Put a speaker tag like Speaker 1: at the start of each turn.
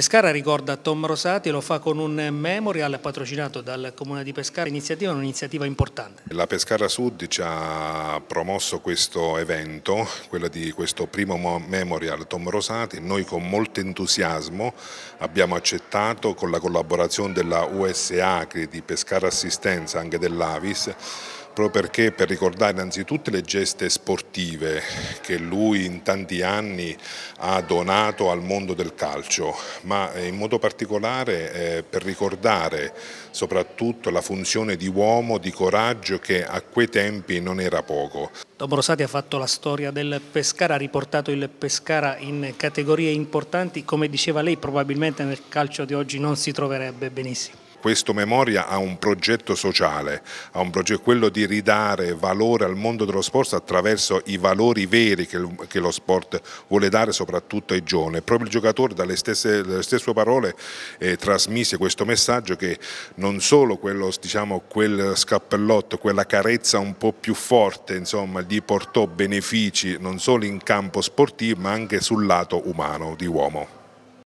Speaker 1: Pescara ricorda Tom Rosati, e lo fa con un memorial patrocinato dal Comune di Pescara, iniziativa, un'iniziativa importante.
Speaker 2: La Pescara Sud ci ha promosso questo evento, quello di questo primo memorial Tom Rosati, noi con molto entusiasmo abbiamo accettato con la collaborazione della USA di Pescara Assistenza, anche dell'Avis, proprio perché per ricordare innanzitutto le geste sportive che lui in tanti anni ha donato al mondo del calcio, ma in modo particolare eh, per ricordare soprattutto la funzione di uomo, di coraggio che a quei tempi non era poco.
Speaker 1: Dopo Rosati ha fatto la storia del Pescara, ha riportato il Pescara in categorie importanti, come diceva lei probabilmente nel calcio di oggi non si troverebbe benissimo
Speaker 2: questo Memoria ha un progetto sociale, ha un progetto, quello di ridare valore al mondo dello sport attraverso i valori veri che, che lo sport vuole dare soprattutto ai giovani. Proprio il giocatore dalle stesse, dalle stesse parole eh, trasmise questo messaggio che non solo quello, diciamo, quel scappellotto, quella carezza un po' più forte insomma, gli portò benefici non solo in campo sportivo ma anche sul lato umano di uomo.